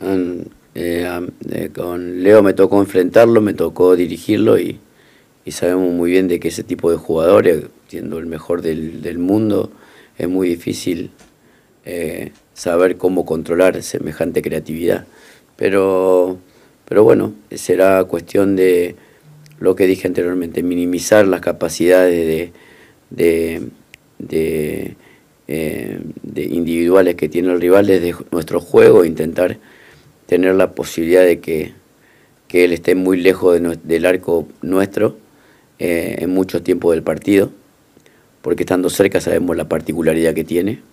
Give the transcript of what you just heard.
Mm, eh, eh, con Leo me tocó enfrentarlo, me tocó dirigirlo y, sabemos muy bien de que ese tipo de jugadores, siendo el mejor del, mundo, es muy difícil eh, saber cómo controlar semejante creatividad. Pero, bueno, será cuestión de lo que dije anteriormente, minimizar las capacidades de, de, individuales que tiene el rival Desde nuestro juego, intentar tener la posibilidad de que, él esté muy lejos del arco nuestro eh, en mucho tiempo del partido, porque estando cerca sabemos la particularidad que tiene.